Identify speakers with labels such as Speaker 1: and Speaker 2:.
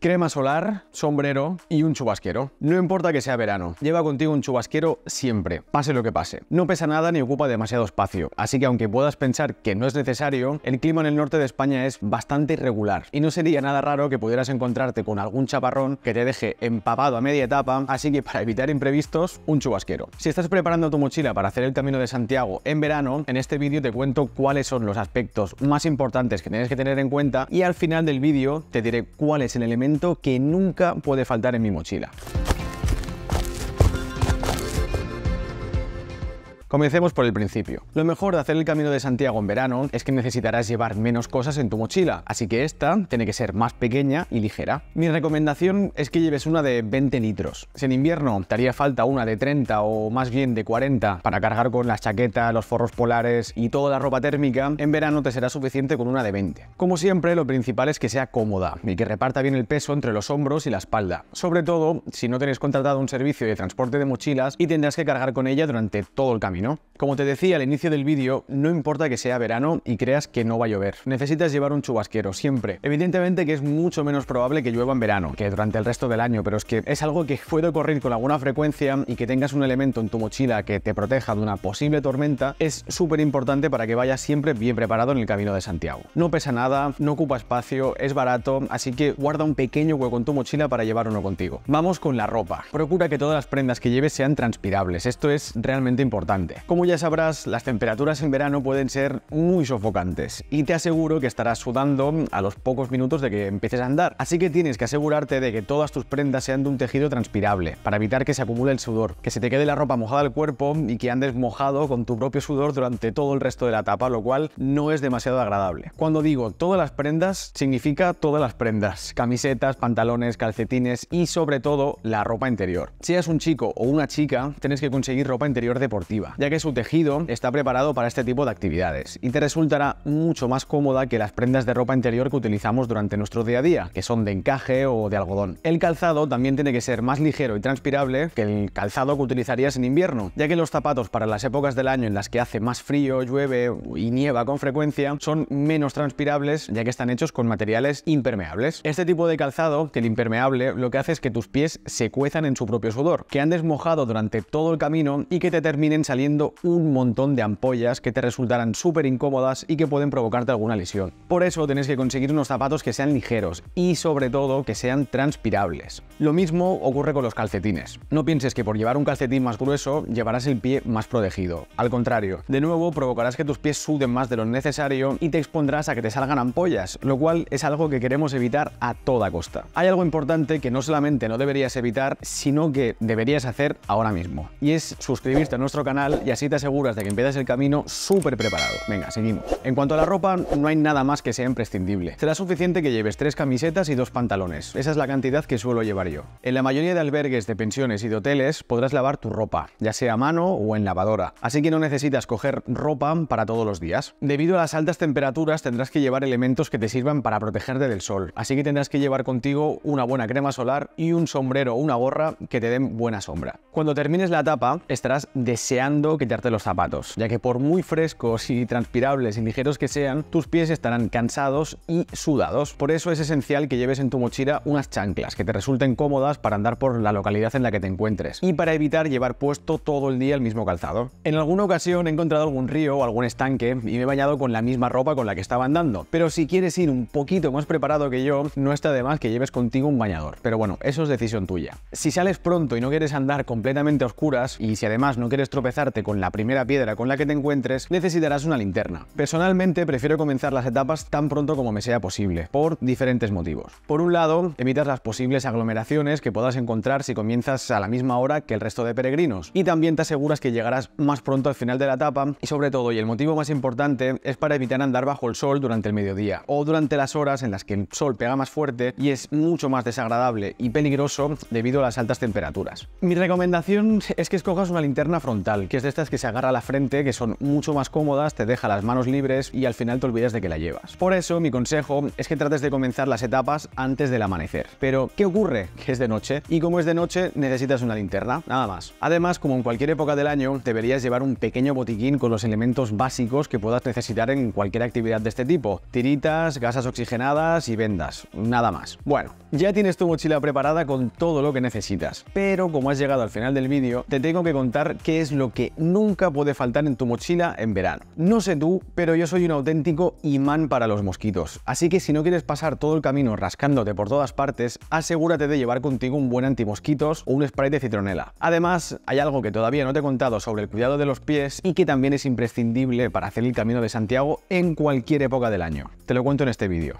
Speaker 1: crema solar, sombrero y un chubasquero. No importa que sea verano, lleva contigo un chubasquero siempre, pase lo que pase. No pesa nada ni ocupa demasiado espacio, así que aunque puedas pensar que no es necesario, el clima en el norte de España es bastante irregular y no sería nada raro que pudieras encontrarte con algún chaparrón que te deje empapado a media etapa, así que para evitar imprevistos, un chubasquero. Si estás preparando tu mochila para hacer el Camino de Santiago en verano, en este vídeo te cuento cuáles son los aspectos más importantes que tienes que tener en cuenta y al final del vídeo te diré cuál es el elemento que nunca puede faltar en mi mochila. Comencemos por el principio. Lo mejor de hacer el Camino de Santiago en verano es que necesitarás llevar menos cosas en tu mochila, así que esta tiene que ser más pequeña y ligera. Mi recomendación es que lleves una de 20 litros. Si en invierno te haría falta una de 30 o más bien de 40 para cargar con las chaquetas, los forros polares y toda la ropa térmica, en verano te será suficiente con una de 20. Como siempre, lo principal es que sea cómoda y que reparta bien el peso entre los hombros y la espalda, sobre todo si no tenéis contratado un servicio de transporte de mochilas y tendrás que cargar con ella durante todo el camino. Como te decía al inicio del vídeo, no importa que sea verano y creas que no va a llover. Necesitas llevar un chubasquero, siempre. Evidentemente que es mucho menos probable que llueva en verano que durante el resto del año, pero es que es algo que puede ocurrir con alguna frecuencia y que tengas un elemento en tu mochila que te proteja de una posible tormenta es súper importante para que vayas siempre bien preparado en el camino de Santiago. No pesa nada, no ocupa espacio, es barato, así que guarda un pequeño hueco en tu mochila para llevar uno contigo. Vamos con la ropa. Procura que todas las prendas que lleves sean transpirables, esto es realmente importante. Como ya sabrás, las temperaturas en verano pueden ser muy sofocantes y te aseguro que estarás sudando a los pocos minutos de que empieces a andar. Así que tienes que asegurarte de que todas tus prendas sean de un tejido transpirable para evitar que se acumule el sudor, que se te quede la ropa mojada al cuerpo y que andes mojado con tu propio sudor durante todo el resto de la etapa, lo cual no es demasiado agradable. Cuando digo todas las prendas, significa todas las prendas, camisetas, pantalones, calcetines y sobre todo la ropa interior. Seas un chico o una chica, tienes que conseguir ropa interior deportiva ya que su tejido está preparado para este tipo de actividades y te resultará mucho más cómoda que las prendas de ropa interior que utilizamos durante nuestro día a día, que son de encaje o de algodón. El calzado también tiene que ser más ligero y transpirable que el calzado que utilizarías en invierno, ya que los zapatos para las épocas del año en las que hace más frío, llueve y nieva con frecuencia son menos transpirables ya que están hechos con materiales impermeables. Este tipo de calzado, que el impermeable, lo que hace es que tus pies se cuezan en su propio sudor, que han desmojado durante todo el camino y que te terminen saliendo un montón de ampollas que te resultarán súper incómodas y que pueden provocarte alguna lesión. Por eso tenés que conseguir unos zapatos que sean ligeros y sobre todo que sean transpirables. Lo mismo ocurre con los calcetines. No pienses que por llevar un calcetín más grueso llevarás el pie más protegido. Al contrario, de nuevo provocarás que tus pies suden más de lo necesario y te expondrás a que te salgan ampollas, lo cual es algo que queremos evitar a toda costa. Hay algo importante que no solamente no deberías evitar, sino que deberías hacer ahora mismo. Y es suscribirte a nuestro canal, y así te aseguras de que empiezas el camino súper preparado. Venga, seguimos. En cuanto a la ropa, no hay nada más que sea imprescindible. Será suficiente que lleves tres camisetas y dos pantalones. Esa es la cantidad que suelo llevar yo. En la mayoría de albergues, de pensiones y de hoteles podrás lavar tu ropa, ya sea a mano o en lavadora. Así que no necesitas coger ropa para todos los días. Debido a las altas temperaturas tendrás que llevar elementos que te sirvan para protegerte del sol. Así que tendrás que llevar contigo una buena crema solar y un sombrero o una gorra que te den buena sombra. Cuando termines la etapa, estarás deseando te quitarte los zapatos, ya que por muy frescos y transpirables y ligeros que sean, tus pies estarán cansados y sudados. Por eso es esencial que lleves en tu mochila unas chanclas que te resulten cómodas para andar por la localidad en la que te encuentres y para evitar llevar puesto todo el día el mismo calzado. En alguna ocasión he encontrado algún río o algún estanque y me he bañado con la misma ropa con la que estaba andando, pero si quieres ir un poquito más preparado que yo, no está de más que lleves contigo un bañador. Pero bueno, eso es decisión tuya. Si sales pronto y no quieres andar completamente a oscuras y si además no quieres tropezar con la primera piedra con la que te encuentres, necesitarás una linterna. Personalmente prefiero comenzar las etapas tan pronto como me sea posible, por diferentes motivos. Por un lado, evitas las posibles aglomeraciones que puedas encontrar si comienzas a la misma hora que el resto de peregrinos, y también te aseguras que llegarás más pronto al final de la etapa, y sobre todo, y el motivo más importante, es para evitar andar bajo el sol durante el mediodía, o durante las horas en las que el sol pega más fuerte y es mucho más desagradable y peligroso debido a las altas temperaturas. Mi recomendación es que escojas una linterna frontal, que de estas que se agarra a la frente, que son mucho más cómodas, te deja las manos libres y al final te olvidas de que la llevas. Por eso, mi consejo es que trates de comenzar las etapas antes del amanecer. Pero, ¿qué ocurre? Que es de noche. Y como es de noche, necesitas una linterna, nada más. Además, como en cualquier época del año, deberías llevar un pequeño botiquín con los elementos básicos que puedas necesitar en cualquier actividad de este tipo. Tiritas, gasas oxigenadas y vendas. Nada más. Bueno, ya tienes tu mochila preparada con todo lo que necesitas. Pero, como has llegado al final del vídeo, te tengo que contar qué es lo que nunca puede faltar en tu mochila en verano. No sé tú, pero yo soy un auténtico imán para los mosquitos, así que si no quieres pasar todo el camino rascándote por todas partes, asegúrate de llevar contigo un buen antimosquitos o un spray de citronela. Además, hay algo que todavía no te he contado sobre el cuidado de los pies y que también es imprescindible para hacer el Camino de Santiago en cualquier época del año. Te lo cuento en este vídeo.